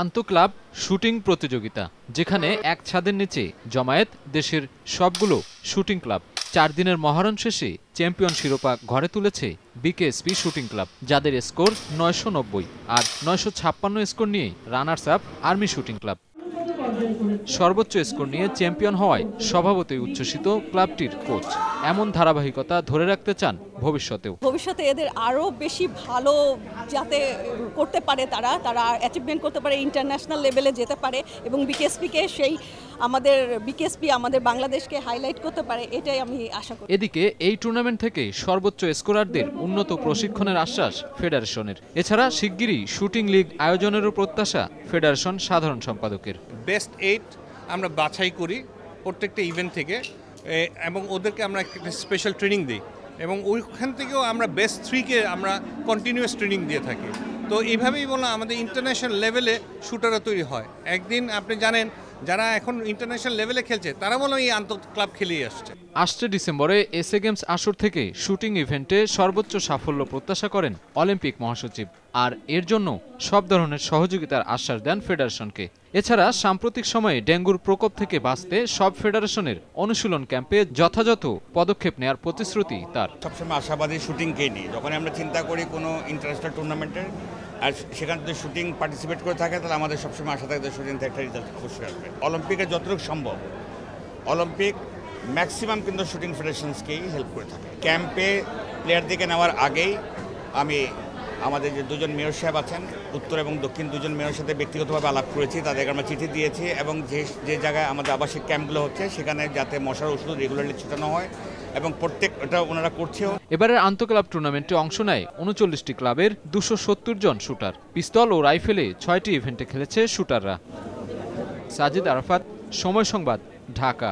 আন্তঃক্লাব shooting প্রতিযোগিতা যেখানে এক ছাদের নিচে জমায়েত দেশের সবগুলো শুটিং ক্লাব চার দিনের মহারণ শেষে চ্যাম্পিয়ন শিরোপা ঘরে তুলেছে বিকেএসপি শুটিং ক্লাব যাদের স্কোর নয়শো আর নয়শো স্কোর নিয়ে runners up army shooting club সর্বোচ্চ স্কোর নিয়ে চ্যাম্পিয়ন হওয়ায় স্বভাবতই উচ্ছ্বসিত ক্লাবটির কোচ এমন ধারাবাহিকতা ধরে রাখতে চান ভবিষ্যতেও ভবিষ্যতে এদের আরও বেশি ভালো যাতে করতে পারে তারা তারা অ্যাচিভমেন্ট করতে পারে ইন্টারন্যাশনাল লেভেলে যেতে পারে এবং বিকেএসপিকে সেই আমাদের বিকেএসপি আমাদের বাংলাদেশকে হাইলাইট করতে পারে এটাই আমি আশা করি এদিকে এই টুর্নামেন্ট থেকে সর্বোচ্চ স্কোরারদের উন্নত প্রশিক্ষণের আশ্বাস ফেডারেশনের এছাড়া শিগগিরই শুটিং লিগ আয়োজনেরও প্রত্যাশা ফেডারেশন সাধারণ সম্পাদকের বেস্ট এইট আমরা বাছাই করি প্রত্যেকটা ইভেন্ট থেকে এবং ওদেরকে আমরা একটা স্পেশাল ট্রেনিং দিই এবং ওইখান থেকেও আমরা বেস্ট থ্রিকে আমরা কন্টিনিউয়াস ট্রেনিং দিয়ে থাকি তো এইভাবেই বললাম আমাদের ইন্টারন্যাশনাল লেভেলে শুটাররা তৈরি হয় একদিন আপনি জানেন যারা এখন ইন্টারন্যাশনাল লেভেলে খেলছে তারা মনে হয় আন্ত ক্লাব খেলেই আসছে আসছে ডিসেম্বরে এসএ গেমস আসর থেকে শুটিং ইভেন্টে সর্বোচ্চ সাফল্য প্রত্যাশা করেন অলিম্পিক মহাসচিব আর এর জন্য সব ধরনের সহযোগিতার আশ্বাস দেন ফেডারেশনকে এছাড়া সাম্প্রতিক সময়ে ডেঙ্গুর প্রকোপ থেকে বাঁচতে সব ফেডারেশনের অনুশীলন ক্যাম্পে যথাযথ পদক্ষেপ নেওয়ার প্রতিশ্রুতি তার সবসময় আশাবাদী শুটিংকেই নিয়ে যখন আমরা চিন্তা করি কোনো ইন্টারন্যাশনাল টুর্নামেন্টের আর সেখানে যদি শুটিং পার্টিসিপেট করে থাকে তাহলে আমাদের সবসময় আশা থাকে শুটিং থেকে একটা রেজাল্ট অবশ্যই আসবে অলিম্পিকে যতটুকু সম্ভব অলিম্পিক ম্যাক্সিমাম কিন্তু শুটিং ফেডারেশনসকেই হেল্প করে থাকে ক্যাম্পে প্লেয়ারদেরকে নেওয়ার আগেই আমি আমাদের যে দুজন মেয়র সাহেব আছেন উত্তর এবং দক্ষিণ দুজন মেয়র সাথে ব্যক্তিগতভাবে আলাপ করেছি তাদেরকে আমরা চিঠি দিয়েছি এবং যে যে জায়গায় আমাদের আবাসিক ক্যাম্পগুলো হচ্ছে সেখানে যাতে মশার ওষুধ রেগুলারলি ছিটানো হয় এবং প্রত্যেক এটা ওনারা করছেও এবারের আন্তঃক্লাব টুর্নামেন্টে অংশ নেয় উনচল্লিশটি ক্লাবের দুশো সত্তর জন শুটার পিস্তল ও রাইফেলে ছয়টি ইভেন্টে খেলেছে শুটাররা সাজিদ আরাফাত সময় সংবাদ ঢাকা